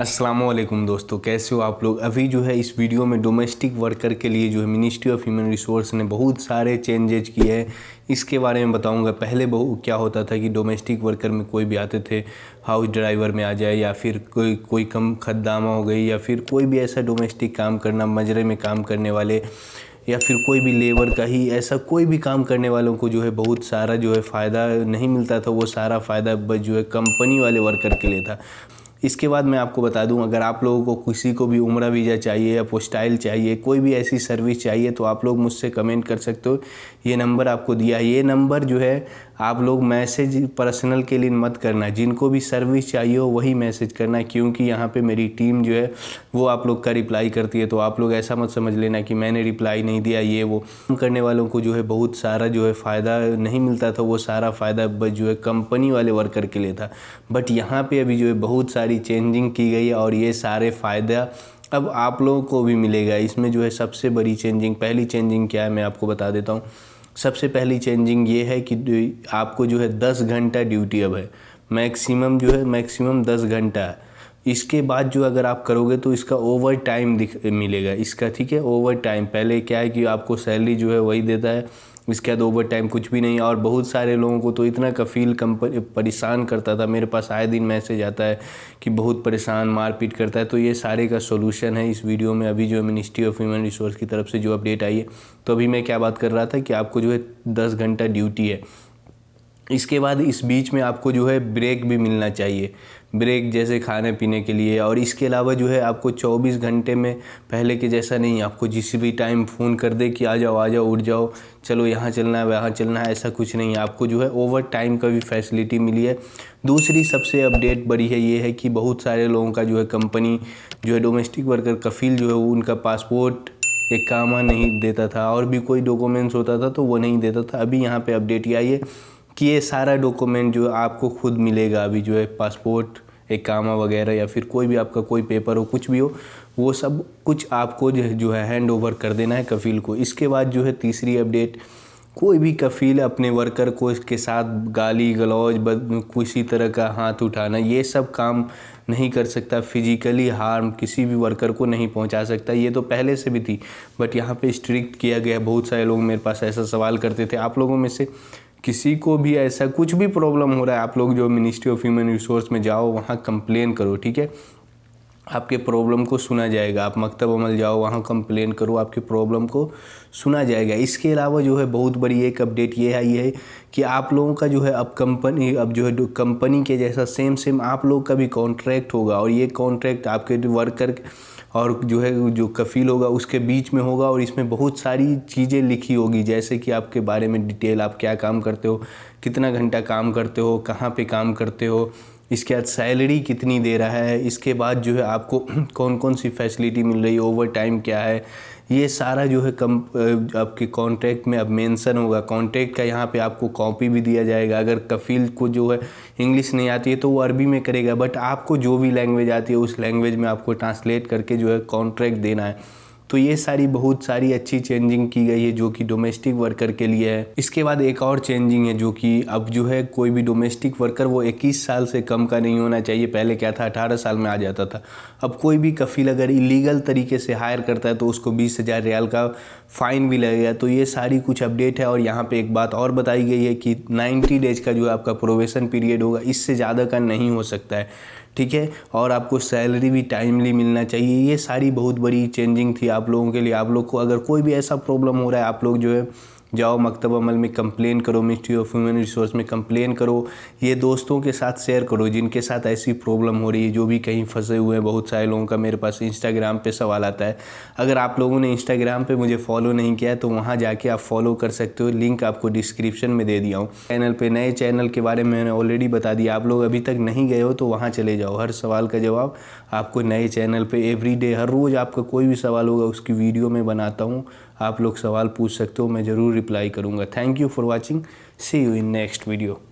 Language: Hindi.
असलम दोस्तों कैसे हो आप लोग अभी जो है इस वीडियो में डोमेस्टिक वर्कर के लिए जो है मिनिस्ट्री ऑफ ह्यूमन रिसोर्स ने बहुत सारे चेंजेज किए हैं इसके बारे में बताऊंगा पहले बहुत क्या होता था कि डोमेस्टिक वर्कर में कोई भी आते थे हाउस ड्राइवर में आ जाए या फिर कोई कोई कम खदामा हो गई या फिर कोई भी ऐसा डोमेस्टिक काम करना मजरे में काम करने वाले या फिर कोई भी लेबर का ही ऐसा कोई भी काम करने वालों को जो है बहुत सारा जो है फ़ायदा नहीं मिलता था वो सारा फ़ायदा जो है कंपनी वाले वर्कर के लिए था इसके बाद मैं आपको बता दूं अगर आप लोगों को किसी को भी उम्र वीज़ा चाहिए या पोस्टाइल चाहिए कोई भी ऐसी सर्विस चाहिए तो आप लोग मुझसे कमेंट कर सकते हो ये नंबर आपको दिया है ये नंबर जो है आप लोग मैसेज पर्सनल के लिए मत करना जिनको भी सर्विस चाहिए हो वही मैसेज करना क्योंकि यहाँ पे मेरी टीम जो है वो आप लोग का रिप्लाई करती है तो आप लोग ऐसा मत समझ लेना कि मैंने रिप्लाई नहीं दिया ये वो कम करने वालों को जो है बहुत सारा जो है फ़ायदा नहीं मिलता था वो सारा फ़ायदा जो है कंपनी वाले वर्कर के लिए था बट यहाँ पर अभी जो है बहुत सारे सारी चेंजिंग की गई और ये सारे फ़ायदा अब आप लोगों को भी मिलेगा इसमें जो है सबसे बड़ी चेंजिंग पहली चेंजिंग क्या है मैं आपको बता देता हूँ सबसे पहली चेंजिंग ये है कि आपको जो है दस घंटा ड्यूटी अब है मैक्सिमम जो है मैक्सिमम दस घंटा इसके बाद जो अगर आप करोगे तो इसका ओवर टाइम दिख मिलेगा इसका ठीक है ओवर टाइम पहले क्या है कि आपको सैलरी जो है वही देता है इसके बाद ओवर टाइम कुछ भी नहीं और बहुत सारे लोगों को तो इतना कफील कम परेशान करता था मेरे पास आए दिन मैसेज आता है कि बहुत परेशान मारपीट करता है तो ये सारे का सोल्यूशन है इस वीडियो में अभी जो है मिनिस्ट्री ऑफ ह्यूमन रिसोर्स की तरफ से जो अपडेट आई है तो अभी मैं क्या बात कर रहा था कि आपको जो है दस घंटा ड्यूटी है इसके बाद इस बीच में आपको जो है ब्रेक भी मिलना चाहिए ब्रेक जैसे खाने पीने के लिए और इसके अलावा जो है आपको 24 घंटे में पहले के जैसा नहीं आपको जिस भी टाइम फ़ोन कर दे कि आ जाओ आ जाओ उठ जाओ चलो यहाँ चलना है वहाँ चलना है ऐसा कुछ नहीं है आपको जो है ओवर टाइम का भी फैसिलिटी मिली है दूसरी सबसे अपडेट बड़ी है ये है कि बहुत सारे लोगों का जो है कंपनी जो है डोमेस्टिक वर्कर कफील जो है वो उनका पासपोर्ट एक कामा नहीं देता था और भी कोई डॉक्यूमेंट्स होता था तो वो नहीं देता था अभी यहाँ पे अपडेट आई है कि ये सारा डॉक्यूमेंट जो आपको खुद मिलेगा अभी जो है पासपोर्ट एक कामा वगैरह या फिर कोई भी आपका कोई पेपर हो कुछ भी हो वो सब कुछ आपको जो है जो है हैंड ओवर कर देना है कफील को इसके बाद जो है तीसरी अपडेट कोई भी कफील अपने वर्कर को इसके साथ गाली गलौज किसी तरह का हाथ उठाना ये सब काम नहीं कर सकता फिजिकली हार्म किसी भी वर्कर को नहीं पहुंचा सकता ये तो पहले से भी थी बट यहाँ पे स्ट्रिक्ट किया गया बहुत सारे लोग मेरे पास ऐसा सवाल करते थे आप लोगों में से किसी को भी ऐसा कुछ भी प्रॉब्लम हो रहा है आप लोग जो मिनिस्ट्री ऑफ ह्यूमन रिसोर्स में जाओ वहाँ कंप्लेन करो ठीक है आपके प्रॉब्लम को सुना जाएगा आप मकतब अमल जाओ वहाँ कंप्लेन करो आपकी प्रॉब्लम को सुना जाएगा इसके अलावा जो है बहुत बड़ी एक अपडेट ये है ये है कि आप लोगों का जो है अब कंपनी अब जो है कंपनी के जैसा सेम सेम आप लोग का भी कॉन्ट्रैक्ट होगा और ये कॉन्ट्रैक्ट आपके वर्कर और जो है जो कफील होगा उसके बीच में होगा और इसमें बहुत सारी चीज़ें लिखी होगी जैसे कि आपके बारे में डिटेल आप क्या काम करते हो कितना घंटा काम करते हो कहाँ पे काम करते हो इसके बाद सैलरी कितनी दे रहा है इसके बाद जो है आपको कौन कौन सी फैसिलिटी मिल रही है ओवर टाइम क्या है ये सारा जो है कम आपके कॉन्ट्रैक्ट में अब मेंशन होगा कॉन्ट्रैक्ट का यहाँ पे आपको कॉपी भी दिया जाएगा अगर कफील को जो है इंग्लिश नहीं आती है तो वो अरबी में करेगा बट आपको जो भी लैंग्वेज आती है उस लैंग्वेज में आपको ट्रांसलेट करके जो है कॉन्ट्रैक्ट देना है तो ये सारी बहुत सारी अच्छी चेंजिंग की गई है जो कि डोमेस्टिक वर्कर के लिए है इसके बाद एक और चेंजिंग है जो कि अब जो है कोई भी डोमेस्टिक वर्कर वो इक्कीस साल से कम का नहीं होना चाहिए पहले क्या था अठारह साल में आ जाता था अब कोई भी कफील अगर इलीगल तरीके से हायर करता है तो उसको बीस हज़ार रियाल का फ़ाइन भी लगेगा तो ये सारी कुछ अपडेट है और यहाँ पर एक बात और बताई गई है कि नाइन्टी डेज का जो आपका प्रोवेशन पीरियड होगा इससे ज़्यादा का नहीं हो सकता है ठीक है और आपको सैलरी भी टाइमली मिलना चाहिए ये सारी बहुत बड़ी चेंजिंग थी आप लोगों के लिए आप लोग को अगर कोई भी ऐसा प्रॉब्लम हो रहा है आप लोग जो है जाओ मकतब अमल में कंप्लेन करो मिनिस्ट्री ऑफ ह्यूमन रिसोर्स में कंप्लेन करो ये दोस्तों के साथ शेयर करो जिनके साथ ऐसी प्रॉब्लम हो रही है जो भी कहीं फंसे हुए हैं बहुत सारे लोगों का मेरे पास इंस्टाग्राम पे सवाल आता है अगर आप लोगों ने इंस्टाग्राम पे मुझे फॉलो नहीं किया है तो वहाँ जाके आप फॉलो कर सकते हो लिंक आपको डिस्क्रिप्शन में दे दिया हूँ चैनल पर नए चैनल के बारे में मैंने ऑलरेडी बता दिया आप लोग अभी तक नहीं गए हो तो वहाँ चले जाओ हर सवाल का जवाब आपको नए चैनल पर एवरी हर रोज़ आपका कोई भी सवाल होगा उसकी वीडियो में बनाता हूँ आप लोग सवाल पूछ सकते हो मैं ज़रूर रिप्लाई करूँगा thank you for watching see you in next video